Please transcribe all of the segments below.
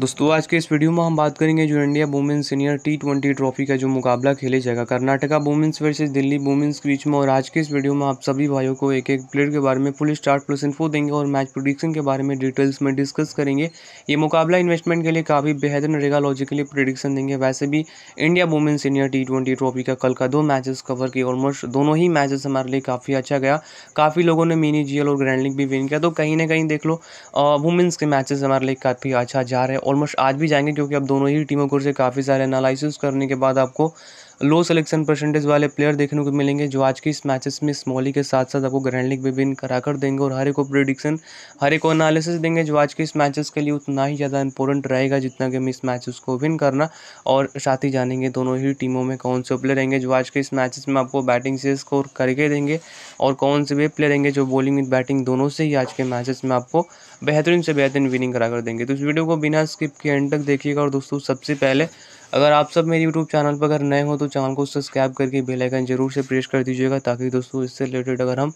दोस्तों आज के इस वीडियो में हम बात करेंगे जो India women's senior T twenty trophy का जो मुकाबला खेले जाएगा Karnataka women's versus Delhi women's के बीच में और आज के इस वीडियो में आप सभी भाइयों को एक एक प्लेयर के बारे में फुल स्टार्ट प्लस इन्फो देंगे और मैच प्रोडिक्शन के बारे में डिटेल्स में डिस्कस करेंगे ये मुकाबला इन्वेस्टमेंट के लिए काफ़ी बेहतर रहेगा लॉजिकली प्रोडिक्शन देंगे वैसे भी India women's senior T twenty trophy का कल का दो मैचेस कवर किए ऑलमोस्ट दोनों ही मैचेस हमारे लिए काफ़ी अच्छा गया काफ़ी लोगों ने मिनी जी और ग्रैंड लीग भी विन किया तो कहीं ना कहीं देख लो वुमेन्स के मैचेस हमारे लिए काफ़ी अच्छा जा रहे हैं ऑलमोस्ट आज भी जाएंगे क्योंकि अब दोनों ही टीमों को से काफ़ी सारे एनालिसिस करने के बाद आपको लो सिलेक्शन परसेंटेज वाले प्लेयर देखने को मिलेंगे जो आज के इस मैचेस में स्मॉली के साथ साथ आपको ग्रैंड लीग में विन करा कर देंगे और हर एक को प्रिडिक्शन हर एक को एनालिसिस देंगे जो आज के इस मैचेस के लिए उतना ही ज़्यादा इंपॉर्टेंट रहेगा जितना कि हम इस मैचेस को विन करना और साथ ही जानेंगे दोनों ही टीमों में कौन से प्लेयर रहेंगे जो आज के इस मैचेस में आपको बैटिंग से स्कोर करके देंगे और कौन से वे प्लेयर रहेंगे जो बॉलिंग विद बैटिंग दोनों से ही आज के मैचेस में आपको बेहतरीन से बेहतरीन विनिंग करा कर देंगे तो इस वीडियो को बिना स्किप के एंड तक देखिएगा और दोस्तों सबसे पहले अगर आप सब मेरे यूट्यूब चैनल पर अगर नए हो तो चैनल को सब्सक्राइब करके बेल आइकन ज़रूर से प्रेस कर दीजिएगा ताकि दोस्तों इससे रिलेटेड अगर हम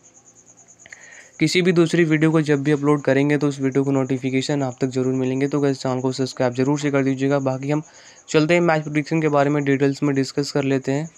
किसी भी दूसरी वीडियो को जब भी अपलोड करेंगे तो उस वीडियो को नोटिफिकेशन आप तक जरूर मिलेंगे तो गैस चैनल को सब्सक्राइब जरूर से कर दीजिएगा बाकी हम चलते हैं मैच प्रोडिक्शन के बारे में डिटेल्स में डिस्कस कर लेते हैं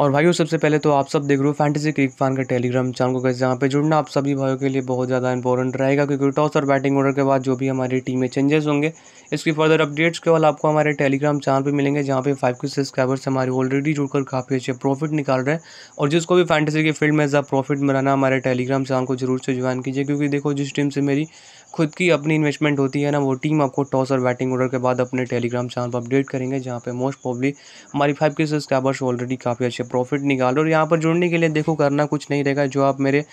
और भाइयों सबसे पहले तो आप सब देख रहे हो फैंटेसी क्रिक फान का टेलीग्राम चैनल को कैसे यहाँ पे जुड़ना आप सभी भाइयों के लिए बहुत ज़्यादा इंपॉर्टेंट रहेगा क्योंकि टॉस और बैटिंग ऑर्डर के बाद जो भी हमारी टीम में चेंजेस होंगे इसकी फर्दर अपडेट्स केवल आपको हमारे टेलीग्राम चैनल पर मिलेंगे जहाँ पे फाइव के सब्सक्राइबर्स हमारे ऑलरेडी जुड़कर काफ़ी अच्छे प्रॉफिट निकाल रहे हैं और जिसको भी फैंटेसी के फील्ड में एज प्रॉफिट मिलाना हमारे टेलीग्राम चैनल को जरूर से ज्वाइन कीजिए क्योंकि देखो जिस टीम से मेरी खुद की अपनी इन्वेस्टमेंट होती है ना वो टीम आपको टॉस और बैटिंग ऑर्डर के बाद अपने टेलीग्राम चैनल पर अपडेट करेंगे जहाँ पे मोस्ट प्रॉब्ली हमारी फाइव के सब्सक्राइबर्स ऑलरेडी काफ़ी अच्छे प्रॉफिट निकालो और यहाँ पर जुड़ने के लिए देखो करना कुछ नहीं रहेगा जो आप मेरे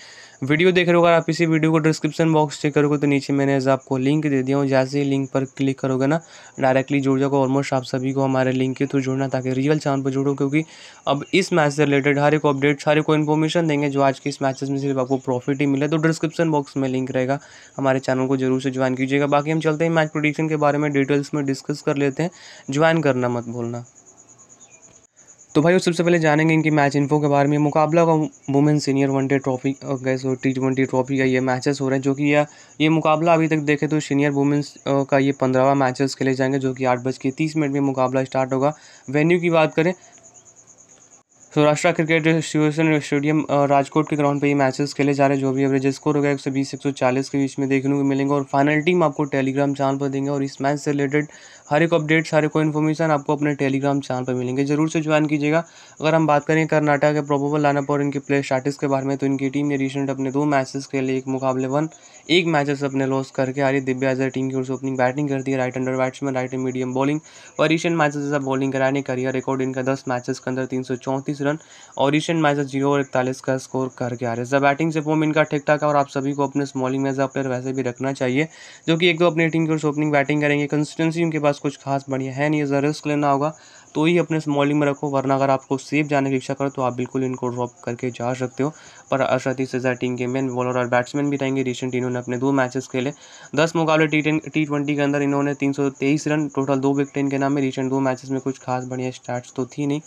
वीडियो देख रहे हो अगर आप इसी वीडियो को डिस्क्रिप्शन बॉक्स चेक करोगे तो नीचे मैंने आपको लिंक दे दिया हूँ जैसे ही लिंक पर क्लिक करोगे ना डायरेक्टली जुड़ जाओगे ऑलमोस्ट आप सभी को हमारे लिंक के थ्रू जुड़ना ताकि रियल चैनल पर जुड़ो क्योंकि अब इस मैच से रिलेटेड हर एक अपडेट हर एक को इन्फॉर्मेशन देंगे जो आज के इस मैचेस में सिर्फ आपको प्रॉफिट ही मिले तो डिस्क्रिप्शन बॉक्स में लिंक रहेगा हमारे चैनल को जरूर से ज्वाइन कीजिएगा बाकी हम चलते हैं मैच प्रोडिक्शन के बारे में डिटेल्स में डिस्कस कर लेते हैं ज्वाइन करना मत भूलना तो भाई सबसे पहले जानेंगे इनकी मैच इन्फो के बारे में मुकाबला का वुमेन सीनियर वनडे ट्रॉफी गए टी ट्वेंटी ट्रॉफी का ये मैचेस हो रहे हैं जो कि यह ये मुकाबला अभी तक देखे तो सीनियर वुमेन्स का ये पंद्रहवा मैचेस खेले जाएंगे जो कि आठ बज के तीस मिनट में मुकाबला स्टार्ट होगा वेन्यू की बात करें Saurashtra cricket association stadium Rajkot के ग्राउंड पे ये मैचेस खेले जा रहे हैं जो भी एवरेज स्कोर होगा एक सौ बीस एक सौ चालीस के बीच में देखने को मिलेंगे और फाइनल टीम आपको टेलीग्राम चैनल पर देंगे और इस मैच से रिलेटेड हर एक अपडेट्स हर एक इन्फॉर्मेशन आपको अपने टेलीग्राम चैनल पर मिलेंगे जरूर से ज्वाइन कीजिएगा अगर हम बात करें कर्नाटक के प्रोबेबल लानअप और इनके प्ले स्टार्टिस के बारे में तो इनकी टीम ने रिसेंट अपने दो मैचेस के लिए एक मुकाबले वन एक मैचेस अपने लॉस करके हारी दिव्या एजर टीम की ओर से ओपनिंग बैटिंग कर है right hander batsman right and medium bowling और रिसेंट मैचेस जैसा बॉलिंग कराने करियर रिकॉर्ड इनका दस मैचेस के अंदर तीन रन और रिसेंट मैचेस जीरो और इकतालीस का स्कोर करके आ रहे हैं बैटिंग से फॉर्म इनका ठीक ठाक है और आप सभी को अपने स्मॉलिंग में प्लेयर वैसे भी रखना चाहिए जो कि एक दो अपनी टीम की ओर से ओपनिंग बैटिंग करेंगे कंसिस्टेंसी उनके पास कुछ खास बढ़िया है नहीं ज़रा रिस्क लेना होगा तो ही अपने स्मॉलिंग में रखो वरना अगर आपको सेफ जाने की इच्छा करो तो आप बिल्कुल इनको ड्रॉप करके जा सकते हो पर अरशदी सजा टीम के मेन बॉलर और बैट्समैन भी रहेंगे रिसेंट इन्होंने अपने दो मैचेस खेले दस मुकाबले टी टी ट्वेंटी के अंदर इन्होंने तीन रन टोटल दो विकेट इनके नाम में रिसेंट दो मैचेस में कुछ खास बढ़िया स्टार्ट तो थी नहीं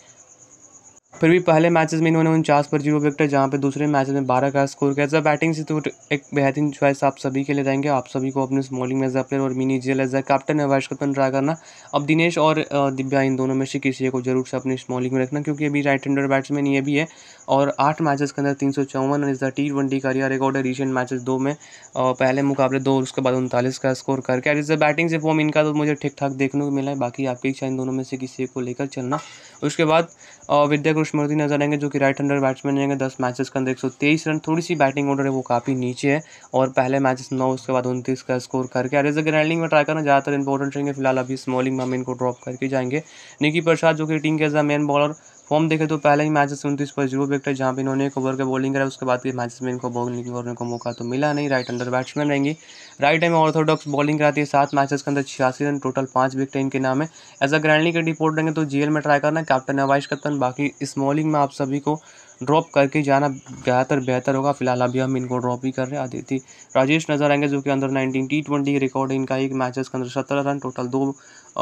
फिर भी पहले मैचेस में इन्होंने उनचास पर जीरो विकेट जहाँ पे दूसरे मैचेस में बारह का स्कोर किया था बैटिंग से तो एक बेहतरीन चॉइस आप सभी के लिए रहेंगे आप सभी को अपने स्मॉलिंग एज प्लेयर और मिनी जेल एज कैप्टन है वैश कप्तन ट्राई करना अब दिनेश और दिव्या इन दोनों में से किसी को जरूर से अपनी स्मॉलिंग में रखना क्योंकि अभी राइट हैंडर बैट्समैन ये भी है और आठ मैचेस के अंदर तीन सौ चौवन इस द टी ट्वेंटी का रिकॉर्ड है रिसेंट मैचेस दो में और पहले मुकाबले दो और उसके बाद उनतालीस का स्कोर करके एज इस बैटिंग से फॉर्म इनका तो मुझे ठीक ठाक देखने को मिला है बाकी आपकी इच्छा इन दोनों में से किसी को लेकर चलना उसके बाद विद्या कृष्णमूर्ति नजर आएंगे जो कि राइट हंडर बैट्समैन रहेंगे दस मैचेस के अंदर एक सौ तेईस रन थोड़ी सी बैटिंग ऑर्डर है वो काफ़ी नीचे है और पहले मैचेस नौ उसके बाद उनतीस का स्कोर करके एज इस ग्रैंडिंग में ट्राई करना ज़्यादातर इंपॉर्टेंट रहेंगे फिलहाल अभी स्मॉलिंग में हम इनको ड्रॉप करके जाएंगे निकी प्रसाद जो कि टीम के as a main bowler form देखे तो पहले ही मैचेस उनतीस पर जीरो विकेट है जहाँ पर इन्होंने एक ओवर का बॉलिंग करा उसके बाद के मैचेस में इनको बॉलिंग करने को मौका तो मिला नहीं राइट अंडर बैट्समैन रहेंगे राइट टाइम ऑर्थोडॉक्स बॉलिंग कराती है सात मैचेस के अंदर छियासी रन टोटल पाँच विकेट इनके नाम तो है एज अ ग्रैंडली के रिपोर्ट रहेंगे तो जीएल में ट्राई करना कैप्टन अवाइश कप्तान बाकी स्मॉलिंग में आप सभी को ड्रॉप करके जाना ज़्यादातर बेहतर होगा फिलहाल अभी हम इनको ड्रॉप ही कर रहे हैं आदित्य राजेश नजर आएंगे जो कि अंदर नाइनटीन टी ट्वेंटी के रिकॉर्ड है इनका एक मैचेस के अंदर सत्रह रन टोटल दो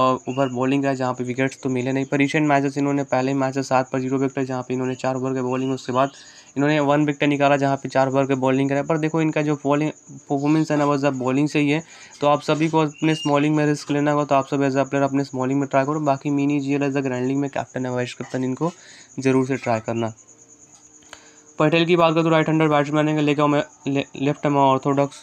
ओवर बॉलिंग है जहाँ पे विकेट्स तो मिले नहीं पर रिसेंट मैचेस इन्होंने पहले मैचेस सात पर जीरो विकेट जहाँ पे इन्होंने चार ओवर के बॉलिंग उसके बाद इन्होंने वन विकेट निकाला जहाँ पे चार ओवर के बॉलिंग कराए पर देखो इनका जो बॉलिंग परफॉर्मेंस है ना वो जब बॉलिंग से ही है तो आप सभी को अपने स्मॉलिंग में रिस्क लेना होगा तो आप सब एज अ प्लेयर अपने स्मॉलिंग में ट्राई करो बाकी mini G L as a grand में कैप्टन है वाइस कैप्टन इनको ज़रूर से ट्राई करना पटेल की बात करें तो राइट हैंडर बैट्समैन है लेकिन लेफ्ट में orthodox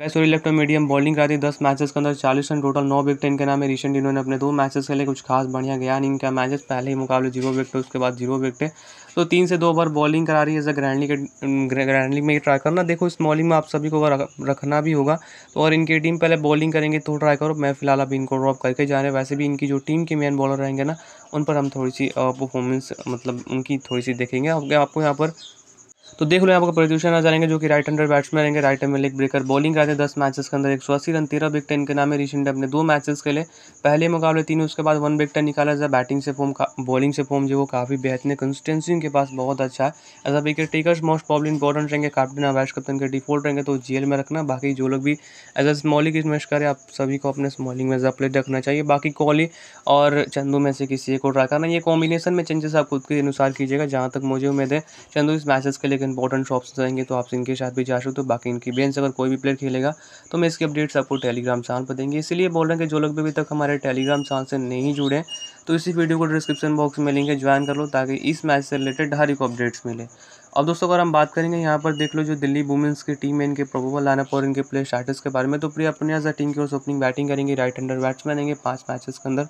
guys sorry left medium bowling कराती दस मैचेस के अंदर चालीस रन टोटल नौ विकेट इनके नाम है रिसेंट इन्होंने अपने दो मैचेस खेले कुछ खास बढ़िया गया नहीं इनका मैचेस पहले ही मुकाबले जीरो विकेट उसके बाद जीरो विकेट तो तीन से दो बार बॉलिंग करा रही है जैसे ग्रैंड लीग ग्रैंड लीग में ट्राई करना देखो इस बॉलिंग में आप सभी को रखना भी होगा तो और इनकी टीम पहले बॉलिंग करेंगे तो ट्राई करो मैं फिलहाल अभी इनको ड्रॉप करके जा रहे हैं वैसे भी इनकी जो टीम के मेन बॉलर रहेंगे ना उन पर हम थोड़ी सी परफॉर्मेंस मतलब उनकी थोड़ी सी देखेंगे आपको यहाँ पर तो देख लो यहाँ पर प्रदूषण आ जाएंगे जो कि राइट हंडर बैट्समैन रहेंगे राइट हंड में लेग ब्रेकर बॉलिंग करते हैं दस मैचेस के अंदर एक सौ अस्सी रन तेरह विकटें इनके नाम है रिसेंट अपने दो मैचेस के लिए पहले मुकाबले तीन उसके बाद वन विकटें निकाला जाए बैटिंग से फॉर्म बॉलिंग से फॉर्म जो वो काफ़ी बेहतरीन कंसिस्टेंसी उनके पास बहुत अच्छा है as a wicket takers most problem important रहेंगे कैप्टन वैश कप्तन के डिफॉल्ट रहेंगे तो जेल में रखना बाकी जो लोग भी एज अ स्मॉलिंग इन्वेस्ट करें आप सभी को अपने स्मॉलिंग में एज रखना चाहिए बाकी कोहली और चंदू में से किसी एक को ट्राई करना ये कॉम्बिनेशन में चेंजेस आप खुद के अनुसार कीजिएगा जहाँ तक मुझे उम्मीद है चंदू इस मैचेस के लिए इंपॉर्टेंट शॉप्स रहेंगे तो आप इनके साथ भी जा सकते हो बाकी इनकी बेंच अगर कोई भी प्लेयर खेलेगा तो मैं इसकी अपडेट्स आपको टेलीग्राम चैनल पर देंगे इसलिए बोल रहे हैं कि जो लोग भी अभी तक हमारे टेलीग्राम चैनल से नहीं जुड़े तो इसी वीडियो को डिस्क्रिप्शन बॉक्स में लिंक है ज्वाइन कर लो ताकि इस मैच से रिलेटेड हर एक अपडेट्स मिले अब दोस्तों अगर हम बात करेंगे यहाँ पर देख लो जो दिल्ली वुमेंस की टीम है इनके प्रोबल लाइनअप और इनके प्लेयर स्टार्टर्स के बारे में तो प्रिया पुनिया टीम की ओर से ओपनिंग बैटिंग करेंगे राइट हैंडर बैट्समैन रहेंगे पाँच मैचेस के अंदर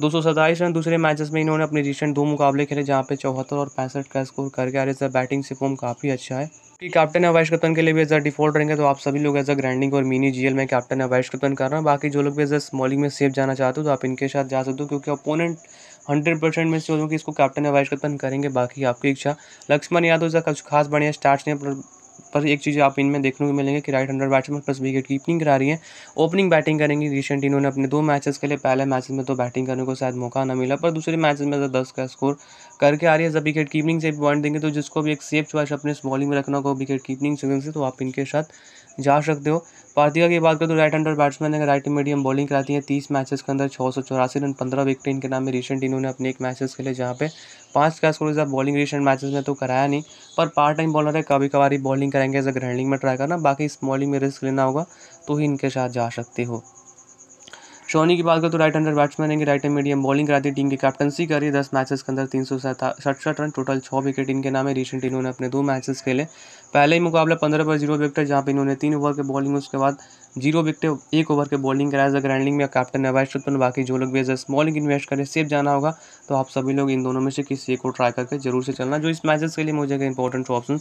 दो रन दूसरे मैचेस में इन्होंने अपने रिसेंट दो मुकाबले खेले जहाँ पे चौहत्तर और पैंसठ का स्कोर करके आ रहे थे बैटिंग से फॉर्म काफ़ी अच्छा है कि कैप्टन अवैश कप्तन के लिए भी एज डिफॉल्ट रहेंगे तो आप सभी लोग एज अ ग्रैंडिंग और मिनी जीएल में कैप्टन अवैश कप्तन कर रहा हूँ बाकी जो लोग भी एज अ स्मॉलिंग में सेफ जाना चाहते हो तो आप इनके साथ जा सकते हो क्योंकि अपोनेंट हंड्रेड परसेंट में सोचूँ कि इसको कैप्टन अवैश कप्तन करेंगे बाकी आपकी इच्छा लक्ष्मण यादव जैसा कुछ खास बढ़िया स्टार्ट नहीं पर एक चीज़ आप इनमें देखने को मिलेंगे कि right hander batsman plus wicketkeeping करा रही है ओपनिंग बैटिंग करेंगी रिसेंट इन्होंने अपने दो मैचेस के लिए पहले मैचेस में तो बैटिंग करने को शायद मौका ना मिला पर दूसरे मैचेस में तो दस का स्कोर करके आ रही है जब विकेट कीपिंग से पॉइंट देंगे तो जिसको भी एक सेफ चॉइस अपने बॉलिंग में रखना हो विकेट कीपिंग से तो आप इनके साथ जा सकते हो पार्थिका की बात करें तो राइट हैंडर बैट्समैन है राइट मीडियम बॉलिंग कराती है तीस मैचेस के अंदर छः सौ चौरासी रन पंद्रह विकेट इनके नाम में रिसेंट इन्होंने अपने एक मैचेस खेले जहाँ पे पाँच कैस को जब बॉलिंग रिसेंट मैचेस में तो कराया नहीं पर पार्ट टाइम बॉलर है कभी कभार ही बॉलिंग करेंगे एज अ ग्रैंडिंग में ट्राई करना बाकी स्मॉलिंग में रिस्क लेना होगा तो ही इनके साथ जा सकते हो शोनी की बात करें तो राइट हैंडर बैट्समैन है राइट हैंड मीडियम बॉलिंग कराती है टीम की कैप्टनसी करी दस मैचेस के अंदर तीन सौ सड़सठ रन टोटल छः विकेट इनके नाम है रिसेंट इन्होंने अपने दो मैचेस खेले पहले ही मुकाबला पंद्रह पर जीरो विकेट जहाँ पर इन्होंने तीन ओवर के बॉलिंग उसके बाद जीरो विकेट एक ओवर के बॉलिंग कराया जाए ग्रैंडिंग में कैप्टन अवैध शतन बाकी जो लोग भी एज बॉलिंग स्मॉलिंग इन्वेस्ट करें सेफ जाना होगा तो आप सभी लोग इन दोनों में से किसी एक को ट्राई करके जरूर से चलना जो इस मैचेस के लिए मुझे इंपॉर्टेंट ऑप्शन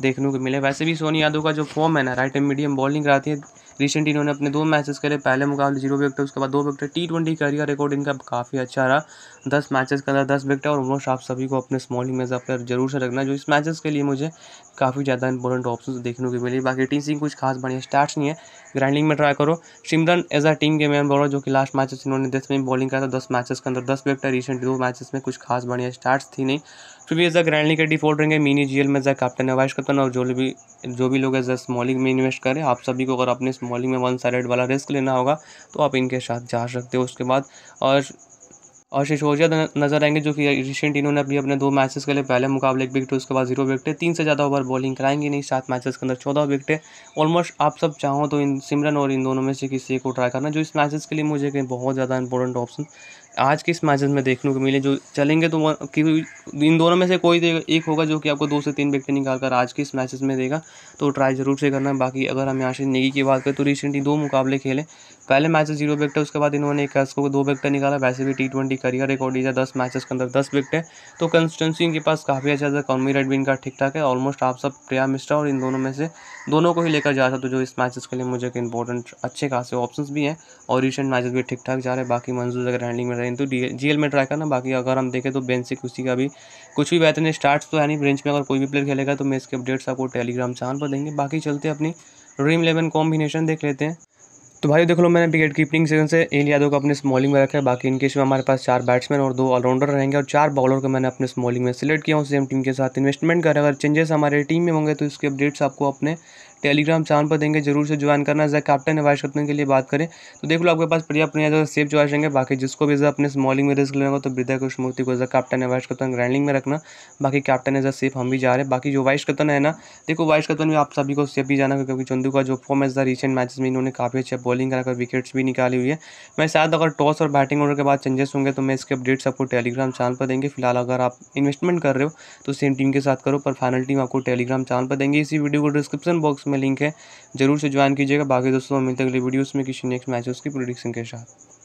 देखने को मिले वैसे भी सोनी यादव का जो फॉर्म है ना राइट एंड मीडियम बॉलिंग कराती है रिसेंट इन्होंने अपने दो मैचेस खेले पहले मुकाबले जीरो विकेट उसके बाद दो wicket T twenty career record इनका काफ़ी अच्छा रहा दस मैचेस के अंदर दस विकेट और मोस्ट आप सभी को अपने स्मॉलिंग में पर जरूर से रखना जो इस मैचेस के लिए मुझे काफ़ी ज़्यादा इंपॉर्टेंट ऑप्शन देखने को मिली बाकी टीम सिंह कुछ खास बढ़िया स्टार्ट नहीं है ग्राइंडिंग में ट्राई करो Simran as a team man मैन हो जो कि लास्ट मैचेस इन्होंने दस में बॉलिंग करा था दस मैचेस के अंदर दस विकेट रिसेंट दो मैचेस में कुछ खास बढ़िया स्टार्ट थी नहीं तो भी एज़ा ग्रैंडली के डिफॉल्ट रहेंगे मिनी जीएल में जैसा कैप्टन नवाइश कप्तान और जो भी जो भी लोग ऐसा स्मॉलिंग में इन्वेस्ट करें आप सभी को अगर अपने स्मॉलिंग में वन साइड वाला रिस्क लेना होगा तो आप इनके साथ जा सकते हो उसके बाद और और शिशोजिया नजर आएंगे जो कि रिसेंट इन्होंने अभी अपने दो मैचेस के लिए पहले मुकाबले एक विकेट उसके बाद जीरो है तीन से ज़्यादा ओवर बॉलिंग कराएंगे नहीं सात मैचेस के अंदर चौदह विकेटें ऑलमोस्ट आप सब चाहो तो इन सिमरन और इन दोनों में से किसी को ट्राई करना जो इस मैचेस के लिए मुझे बहुत ज़्यादा इंपॉर्टेंट ऑप्शन आज के इस मैचेस में देखने को मिले जो चलेंगे तो क्योंकि इन दोनों में से कोई तो एक होगा जो कि आपको दो से तीन विकेट निकाल कर आज के इस मैचेस में देगा तो ट्राई ज़रूर से करना बाकी अगर हम आशिष नेगी की बात करें तो रिसेंटली दो मुकाबले खेले पहले मैच जीरो विकेट उसके बाद इन्होंने एक कैस्को को दो विकेट निकाला वैसे भी टी ट्वेंटी करियर रिकॉर्ड लीजा दस मैचेस के अंदर दस विकेट है तो कंसिस्टेंसी इनके पास काफ़ी अच्छा था रेड भी का ठीक ठाक है ऑलमोस्ट आप सब प्रिया मिश्रा और इन दोनों में से दोनों को ही लेकर जा सकते तो जो इस मैचेस के लिए मुझे इंपॉर्टेंट अच्छे खासे ऑप्शन भी हैं और रिसेंट मैचेस भी ठीक ठाक जा रहे हैं बाकी मंजूर अगर हैंडलिंग में रहे हैं तो जी में ट्राई करना बाकी अगर हम देखें तो बेंच से किसी का भी कुछ भी बेहतरीन स्टार्ट तो है नहीं ब्रेंच में अगर कोई भी प्लेयर खेलेगा तो मैं इसके अपडेट्स आपको टेलीग्राम चैनल पर देंगे बाकी चलते अपनी ड्रीम इलेवन कॉम्बिनेशन देख लेते हैं तो भाई देख लो मैंने विकेट कीपिंग सेक्शन से एल यादव को अपने स्मॉलिंग में रखा है बाकी इनके इसमें हमारे पास चार बैट्समैन और दो ऑलराउंडर रहेंगे और चार बॉलर को मैंने अपने स्मॉलिंग में सिलेक्ट किया हूँ सेम टीम के साथ इन्वेस्टमेंट कर अगर चेंजेस हमारे टीम में होंगे तो इसके अपडेट्स आपको अपने टेलीग्राम चैनल पर देंगे जरूर से ज्वाइन करना जैसे कैप्टन कैप्टन वाइस कैप्टन के लिए बात करें तो देख लो आपके पास प्रिया प्रिया ज़्यादा सेफ चॉइस रहेंगे बाकी जिसको भी अपने स्मॉलिंग में रिस्क लेना हो तो विद्या मूर्ति को जैसे अ कैप्टन वाइस कैप्टन ग्रैंडिंग में रखना बाकी कैप्टन है अ सेफ हम भी जा रहे हैं बाकी जो वाइस कैप्टन है ना देखो वाइस कैप्टन भी आप सभी को सेफ भी जाना क्योंकि चंदू का जो फॉर्म है रिसेंट मैच में इन्होंने काफ़ी अच्छा बॉलिंग कराकर विकेट्स भी निकाली हुई है मैं शायद अगर टॉस और बैटिंग ऑर्डर के बाद चेंजेस होंगे तो मैं इसके अपडेट्स आपको टेलीग्राम चैनल पर देंगे फिलहाल अगर आप इन्वेस्टमेंट कर रहे हो तो सेम टीम के साथ करो पर फाइनल टीम आपको टेलीग्राम चैनल पर देंगे इसी वीडियो को डिस्क्रिप्शन बॉक्स में लिंक है जरूर से ज्वाइन कीजिएगा बाकी दोस्तों मिलते अगले वीडियोस में किसी नेक्स्ट मैचेस की प्रोडिक्शन के साथ